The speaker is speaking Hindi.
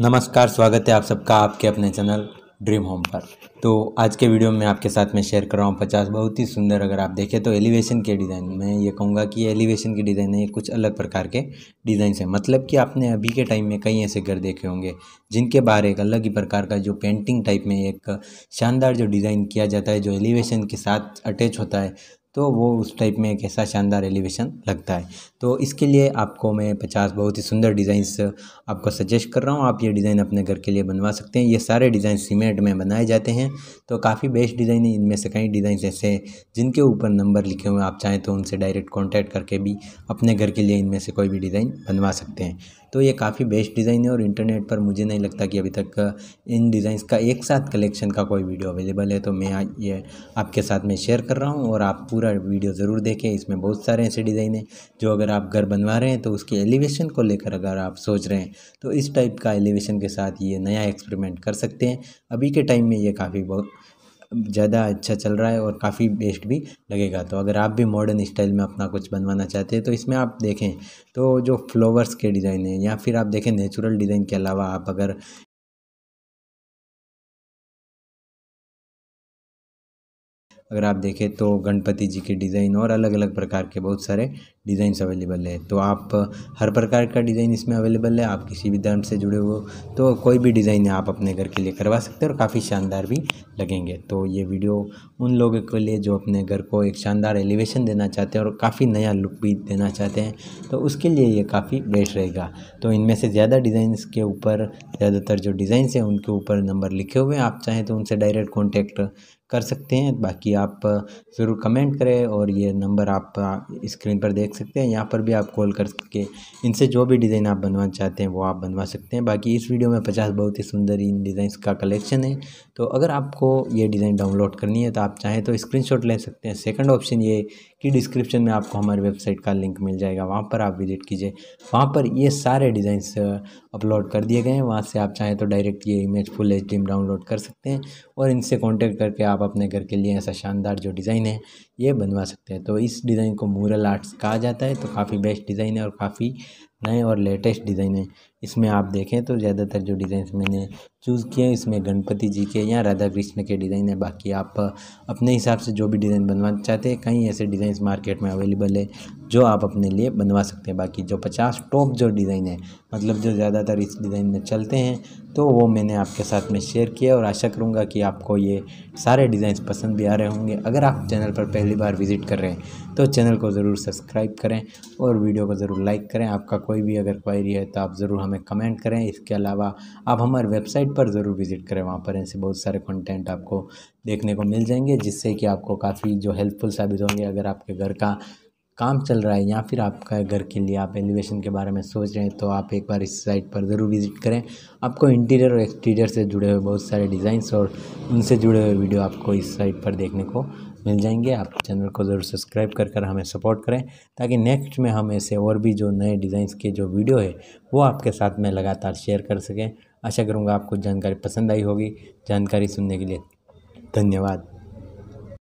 नमस्कार स्वागत है आप सबका आपके अपने चैनल ड्रीम होम पर तो आज के वीडियो में आपके साथ मैं शेयर कर रहा हूँ पचास बहुत ही सुंदर अगर आप देखें तो एलिवेशन के डिज़ाइन मैं ये कहूँगा कि ये एलिवेशन के डिज़ाइन है कुछ अलग प्रकार के डिज़ाइन हैं मतलब कि आपने अभी के टाइम में कई ऐसे घर देखे होंगे जिनके बाहर एक अलग ही प्रकार का जो पेंटिंग टाइप में एक शानदार जो डिज़ाइन किया जाता है जो एलिवेशन के साथ अटैच होता है तो वो उस टाइप में एक ऐसा शानदार एलिवेशन लगता है तो इसके लिए आपको मैं पचास बहुत ही सुंदर डिज़ाइंस आपको सजेस्ट कर रहा हूँ आप ये डिज़ाइन अपने घर के लिए बनवा सकते हैं ये सारे डिज़ाइन सीमेंट में बनाए जाते हैं तो काफ़ी बेस्ट डिज़ाइन है इनमें से कई डिज़ाइन ऐसे जिनके ऊपर नंबर लिखे हुए आप चाहें तो उनसे डायरेक्ट कॉन्टैक्ट करके भी अपने घर के लिए इनमें से कोई भी डिज़ाइन बनवा सकते हैं तो ये काफ़ी बेस्ट डिज़ाइन है और इंटरनेट पर मुझे नहीं लगता कि अभी तक इन डिज़ाइंस का एक साथ कलेक्शन का कोई वीडियो अवेलेबल है तो मैं ये आपके साथ में शेयर कर रहा हूँ और आप पूरा वीडियो ज़रूर देखें इसमें बहुत सारे ऐसे डिज़ाइन हैं जो अगर आप घर बनवा रहे हैं तो उसके एलिवेशन को लेकर अगर आप सोच रहे हैं तो इस टाइप का एलिवेशन के साथ ये नया एक्सपेरिमेंट कर सकते हैं अभी के टाइम में ये काफ़ी बहुत ज़्यादा अच्छा चल रहा है और काफ़ी बेस्ट भी लगेगा तो अगर आप भी मॉडर्न स्टाइल में अपना कुछ बनवाना चाहते हैं तो इसमें आप देखें तो जो फ्लोवर्स के डिज़ाइन हैं या फिर आप देखें नेचुरल डिज़ाइन के अलावा आप अगर अगर आप देखें तो गणपति जी के डिज़ाइन और अलग अलग प्रकार के बहुत सारे डिज़ाइंस अवेलेबल है तो आप हर प्रकार का डिज़ाइन इसमें अवेलेबल है आप किसी भी धर्म से जुड़े हो तो कोई भी डिज़ाइन आप अपने घर के लिए करवा सकते हो और काफ़ी शानदार भी लगेंगे तो ये वीडियो उन लोगों के लिए जो अपने घर को एक शानदार एलिवेशन देना चाहते हैं और काफ़ी नया लुक भी देना चाहते हैं तो उसके लिए ये काफ़ी बेस्ट रहेगा तो इनमें से ज़्यादा डिज़ाइंस के ऊपर ज़्यादातर जो डिज़ाइंस हैं उनके ऊपर नंबर लिखे हुए हैं आप चाहें तो उनसे डायरेक्ट कॉन्टेक्ट कर सकते हैं बाकी आप ज़रूर कमेंट करें और ये नंबर आप स्क्रीन पर देख सकते हैं यहाँ पर भी आप कॉल कर सके इनसे जो भी डिज़ाइन आप बनवाना चाहते हैं वो आप बनवा सकते हैं बाकी इस वीडियो में पचास बहुत ही सुंदर इन डिज़ाइंस का कलेक्शन है तो अगर आपको ये डिज़ाइन डाउनलोड करनी है तो आप चाहें तो स्क्रीन ले सकते हैं सेकेंड ऑप्शन ये कि डिस्क्रिप्शन में आपको हमारी वेबसाइट का लिंक मिल जाएगा वहाँ पर आप विजिट कीजिए वहाँ पर ये सारे डिज़ाइंस अपलोड कर दिए गए हैं वहाँ से आप चाहें तो डायरेक्ट ये इमेज फुल एच में डाउनलोड कर सकते हैं और इनसे कॉन्टैक्ट करके आप अपने घर के लिए ऐसा शानदार जो डिज़ाइन है ये बनवा सकते हैं तो इस डिज़ाइन को मूरल आर्ट्स कहा जाता है तो काफ़ी बेस्ट डिज़ाइन है और काफ़ी नए और लेटेस्ट डिज़ाइन है इसमें आप देखें तो ज़्यादातर जो डिज़ाइन मैंने चूज़ किए हैं इसमें गणपति जी के या राधा कृष्ण के डिज़ाइन है बाकी आप अपने हिसाब से जो भी डिज़ाइन बनवाना चाहते हैं कई ऐसे डिज़ाइन मार्केट में अवेलेबल है जो आप अपने लिए बनवा सकते हैं बाकी जो पचास टॉप जो डिज़ाइन है मतलब जो ज़्यादातर इस डिज़ाइन में चलते हैं तो वो मैंने आपके साथ में शेयर किया और आशा करूँगा कि आपको ये सारे डिज़ाइन पसंद भी आ रहे होंगे अगर आप चैनल पर पहली बार विज़िट कर रहे हैं तो चैनल को ज़रूर सब्सक्राइब करें और वीडियो को ज़रूर लाइक करें आपका कोई भी अगर क्वायरी है तो आप ज़रूर हमें कमेंट करें इसके अलावा आप हमारे वेबसाइट पर ज़रूर विज़िट करें वहाँ पर ऐसे बहुत सारे कंटेंट आपको देखने को मिल जाएंगे जिससे कि आपको काफ़ी जो हेल्पफुल साबित होंगे अगर आपके घर का काम चल रहा है या फिर आपका घर के लिए आप एलिवेशन के बारे में सोच रहे हैं तो आप एक बार इस साइट पर ज़रूर विज़िट करें आपको इंटीरियर और एक्सटीरियर से जुड़े हुए बहुत सारे डिज़ाइंस और उनसे जुड़े हुए वीडियो आपको इस साइट पर देखने को मिल जाएंगे आप चैनल को ज़रूर सब्सक्राइब कर कर हमें सपोर्ट करें ताकि नेक्स्ट में हम ऐसे और भी जो नए डिज़ाइंस के जो वीडियो है वो आपके साथ में लगातार शेयर कर सकें आशा करूँगा आपको जानकारी पसंद आई होगी जानकारी सुनने के लिए धन्यवाद